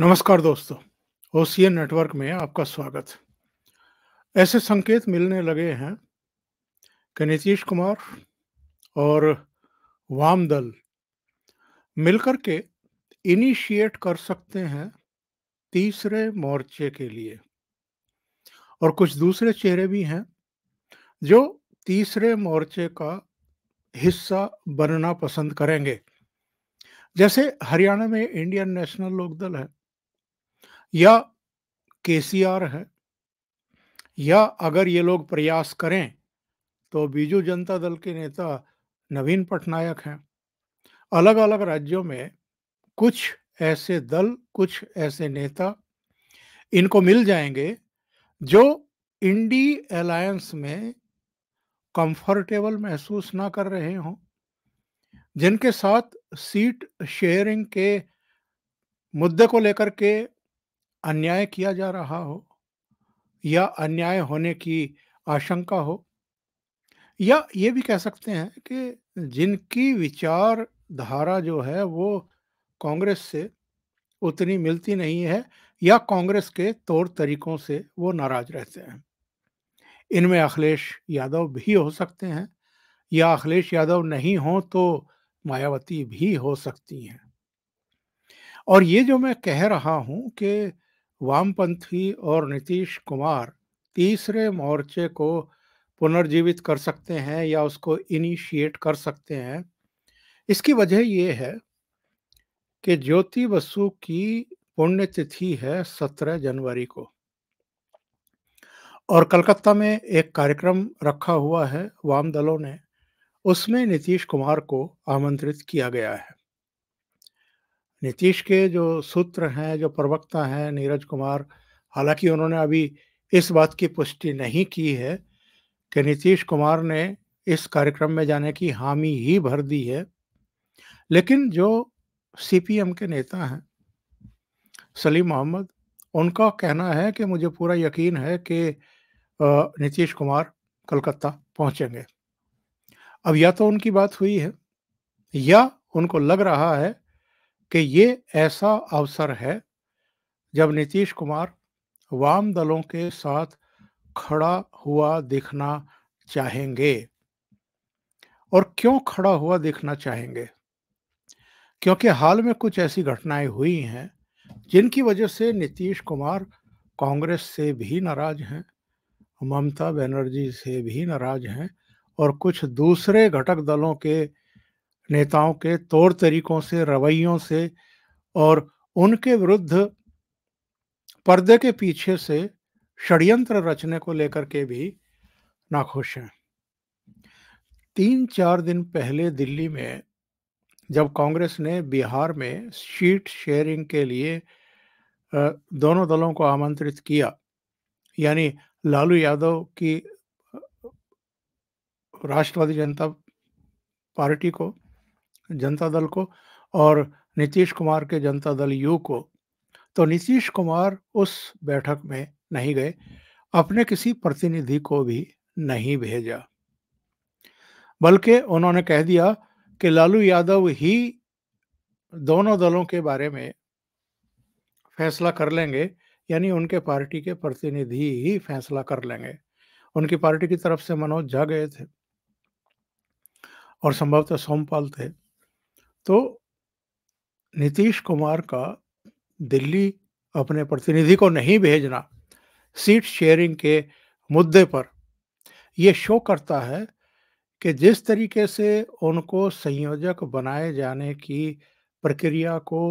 नमस्कार दोस्तों OCN network में आपका स्वागत ऐसे संकेत मिलने लगे हैं कि नीतीश कुमार और वाम दल मिलकर के इनिशिएट कर सकते हैं तीसरे मोर्चे के लिए और कुछ दूसरे चेहरे भी हैं जो तीसरे मोर्चे का हिस्सा बनना पसंद करेंगे जैसे हरियाणा में इंडियन नेशनल लोकदल है या केसीआर है या अगर ये लोग प्रयास करें तो बीजू जनता दल के नेता नवीन पटनायक हैं अलग अलग राज्यों में कुछ ऐसे दल कुछ ऐसे नेता इनको मिल जाएंगे जो इंडी अलायंस में कंफर्टेबल महसूस ना कर रहे हों जिनके साथ सीट शेयरिंग के मुद्दे को लेकर के अन्याय किया जा रहा हो या अन्याय होने की आशंका हो या ये भी कह सकते हैं कि जिनकी विचारधारा जो है वो कांग्रेस से उतनी मिलती नहीं है या कांग्रेस के तौर तरीकों से वो नाराज रहते हैं इनमें अखिलेश यादव भी हो सकते हैं या अखिलेश यादव नहीं हो तो मायावती भी हो सकती हैं और ये जो मैं कह रहा हूं कि वामपंथी और नीतीश कुमार तीसरे मोर्चे को पुनर्जीवित कर सकते हैं या उसको इनिशिएट कर सकते हैं इसकी वजह ये है कि ज्योति बसु की पुण्यतिथि है सत्रह जनवरी को और कलकत्ता में एक कार्यक्रम रखा हुआ है वाम दलों ने उसमें नीतीश कुमार को आमंत्रित किया गया है नीतीश के जो सूत्र हैं जो प्रवक्ता हैं नीरज कुमार हालांकि उन्होंने अभी इस बात की पुष्टि नहीं की है कि नीतीश कुमार ने इस कार्यक्रम में जाने की हामी ही भर दी है लेकिन जो सीपीएम के नेता हैं सलीम मोहम्मद उनका कहना है कि मुझे पूरा यकीन है कि नीतीश कुमार कलकत्ता पहुंचेंगे अब या तो उनकी बात हुई है या उनको लग रहा है कि ये ऐसा अवसर है जब नीतीश कुमार वाम दलों के साथ खड़ा हुआ दिखना चाहेंगे और क्यों खड़ा हुआ दिखना चाहेंगे क्योंकि हाल में कुछ ऐसी घटनाएं हुई हैं जिनकी वजह से नीतीश कुमार कांग्रेस से भी नाराज हैं ममता बनर्जी से भी नाराज हैं और कुछ दूसरे घटक दलों के नेताओं के तौर तरीकों से रवैयों से और उनके विरुद्ध पर्दे के पीछे से षड्यंत्र रचने को लेकर के भी नाखुश हैं तीन चार दिन पहले दिल्ली में जब कांग्रेस ने बिहार में सीट शेयरिंग के लिए दोनों दलों को आमंत्रित किया यानी लालू यादव की राष्ट्रवादी जनता पार्टी को जनता दल को और नीतीश कुमार के जनता दल यू को तो नीतीश कुमार उस बैठक में नहीं गए अपने किसी प्रतिनिधि को भी नहीं भेजा बल्कि उन्होंने कह दिया कि लालू यादव ही दोनों दलों के बारे में फैसला कर लेंगे यानी उनके पार्टी के प्रतिनिधि ही फैसला कर लेंगे उनकी पार्टी की तरफ से मनोज झा गए थे और संभवतः सोमपाल थे तो नीतीश कुमार का दिल्ली अपने प्रतिनिधि को नहीं भेजना सीट शेयरिंग के मुद्दे पर यह शो करता है कि जिस तरीके से उनको संयोजक बनाए जाने की प्रक्रिया को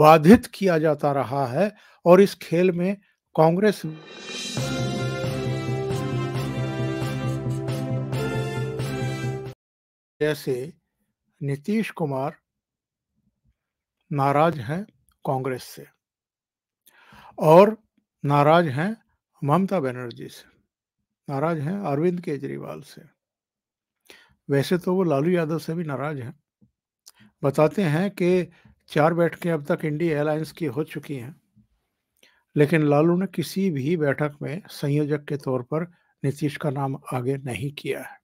बाधित किया जाता रहा है और इस खेल में कांग्रेस जैसे नीतीश कुमार नाराज हैं कांग्रेस से और नाराज हैं ममता बनर्जी से नाराज हैं अरविंद केजरीवाल से वैसे तो वो लालू यादव से भी नाराज हैं बताते हैं कि चार बैठकें अब तक इंडिया एयरलाइंस की हो चुकी हैं लेकिन लालू ने किसी भी बैठक में संयोजक के तौर पर नीतीश का नाम आगे नहीं किया है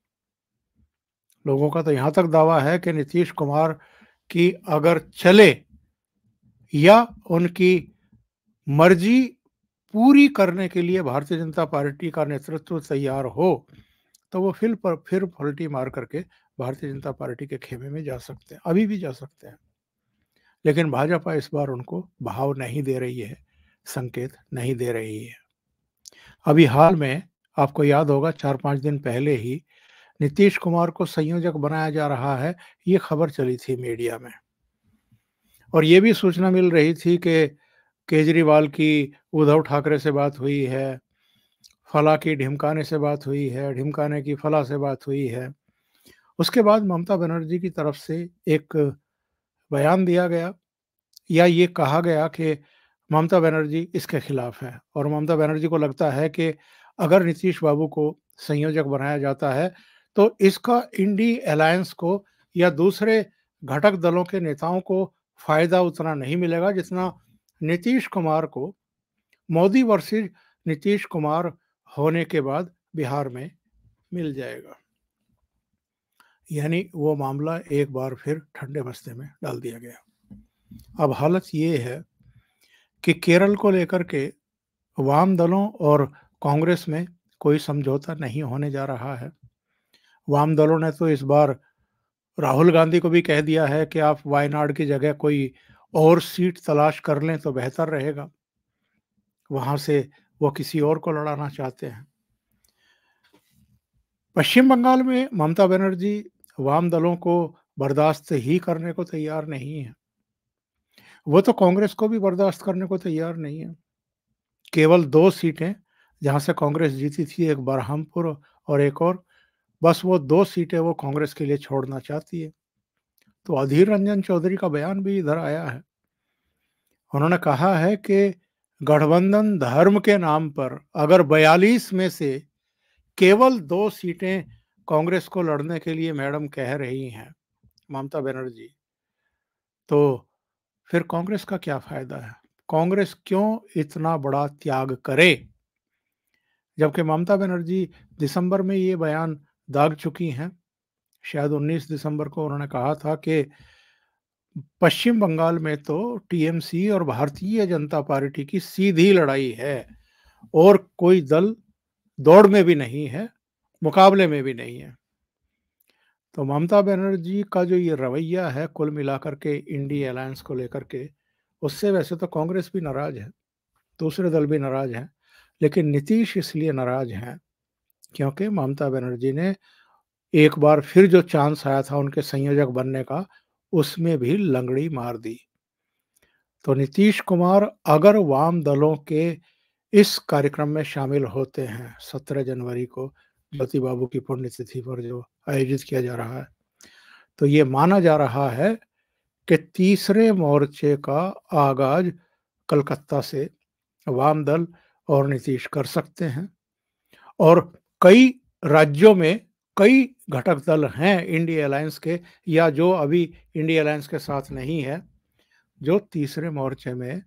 लोगों का तो यहां तक दावा है कि नीतीश कुमार की अगर चले या उनकी मर्जी पूरी करने के लिए भारतीय जनता पार्टी का नेतृत्व तैयार हो तो वो फिर पर फिर पलटी मार करके भारतीय जनता पार्टी के खेमे में जा सकते हैं अभी भी जा सकते हैं लेकिन भाजपा इस बार उनको भाव नहीं दे रही है संकेत नहीं दे रही है अभी हाल में आपको याद होगा चार पांच दिन पहले ही नीतीश कुमार को संयोजक बनाया जा रहा है ये खबर चली थी मीडिया में और ये भी सूचना मिल रही थी कि केजरीवाल की उद्धव ठाकरे से बात हुई है फला की ढिमकाने से बात हुई है ढिमकाने की फला से बात हुई है उसके बाद ममता बनर्जी की तरफ से एक बयान दिया गया या ये कहा गया कि ममता बनर्जी इसके खिलाफ है और ममता बनर्जी को लगता है कि अगर नीतीश बाबू को संयोजक बनाया जाता है तो इसका इंडी अलायंस को या दूसरे घटक दलों के नेताओं को फायदा उतना नहीं मिलेगा जितना नीतीश कुमार को मोदी वर्सेज नीतीश कुमार होने के बाद बिहार में मिल जाएगा यानी वो मामला एक बार फिर ठंडे बस्ते में डाल दिया गया अब हालत ये है कि केरल को लेकर के वाम दलों और कांग्रेस में कोई समझौता नहीं होने जा रहा है वाम दलों ने तो इस बार राहुल गांधी को भी कह दिया है कि आप वायनाड की जगह कोई और सीट तलाश कर लें तो बेहतर रहेगा वहां से वो किसी और को लड़ाना चाहते हैं पश्चिम बंगाल में ममता बनर्जी वाम दलों को बर्दाश्त ही करने को तैयार नहीं है वो तो कांग्रेस को भी बर्दाश्त करने को तैयार नहीं है केवल दो सीटें जहां से कांग्रेस जीती थी एक बरहमपुर और एक और बस वो दो सीटें वो कांग्रेस के लिए छोड़ना चाहती है तो अधीर रंजन चौधरी का बयान भी इधर आया है उन्होंने कहा है कि गठबंधन धर्म के नाम पर अगर 42 में से केवल दो सीटें कांग्रेस को लड़ने के लिए मैडम कह रही हैं ममता बनर्जी तो फिर कांग्रेस का क्या फायदा है कांग्रेस क्यों इतना बड़ा त्याग करे जबकि ममता बनर्जी दिसंबर में ये बयान दाग चुकी हैं शायद 19 दिसंबर को उन्होंने कहा था कि पश्चिम बंगाल में तो टीएमसी और भारतीय जनता पार्टी की सीधी लड़ाई है और कोई दल दौड़ में भी नहीं है मुकाबले में भी नहीं है तो ममता बनर्जी का जो ये रवैया है कुल मिलाकर के इंडी अलायंस को लेकर के उससे वैसे तो कांग्रेस भी नाराज है दूसरे दल भी नाराज हैं लेकिन नीतीश इसलिए नाराज हैं क्योंकि ममता बनर्जी ने एक बार फिर जो चांस आया था उनके संयोजक बनने का उसमें भी लंगड़ी मार दी तो नीतीश कुमार अगर वाम दलों के इस कार्यक्रम में शामिल होते हैं सत्रह जनवरी को ज्योति बाबू की पुण्यतिथि पर जो आयोजित किया जा रहा है तो ये माना जा रहा है कि तीसरे मोर्चे का आगाज कलकत्ता से वाम दल और नीतीश कर सकते हैं और कई राज्यों में कई घटक दल हैं इंडिया अलायंस के या जो अभी इंडिया अलायंस के साथ नहीं है जो तीसरे मोर्चे में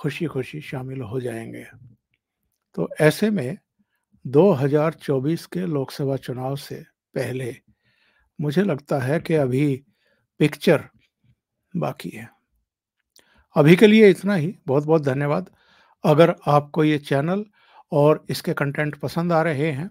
खुशी खुशी शामिल हो जाएंगे तो ऐसे में 2024 के लोकसभा चुनाव से पहले मुझे लगता है कि अभी पिक्चर बाकी है अभी के लिए इतना ही बहुत बहुत धन्यवाद अगर आपको ये चैनल और इसके कंटेंट पसंद आ रहे हैं